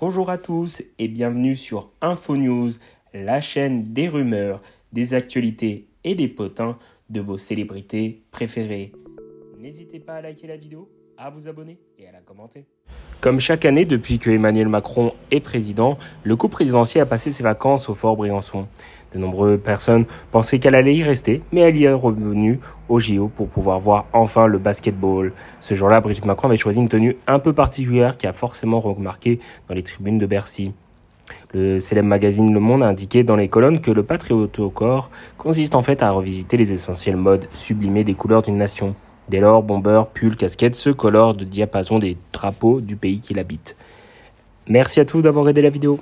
Bonjour à tous et bienvenue sur InfoNews, la chaîne des rumeurs, des actualités et des potins de vos célébrités préférées. N'hésitez pas à liker la vidéo, à vous abonner et à la commenter. Comme chaque année depuis que Emmanuel Macron est président, le couple présidentiel a passé ses vacances au Fort Briançon. De nombreuses personnes pensaient qu'elle allait y rester, mais elle y est revenue au JO pour pouvoir voir enfin le basketball. Ce jour-là, Brigitte Macron avait choisi une tenue un peu particulière qui a forcément remarqué dans les tribunes de Bercy. Le célèbre magazine Le Monde a indiqué dans les colonnes que le patriote au corps consiste en fait à revisiter les essentiels modes sublimés des couleurs d'une nation. Dès lors, bombeurs pulls, casquettes se colorent de diapason des drapeaux du pays qu'il habite. Merci à tous d'avoir aidé la vidéo.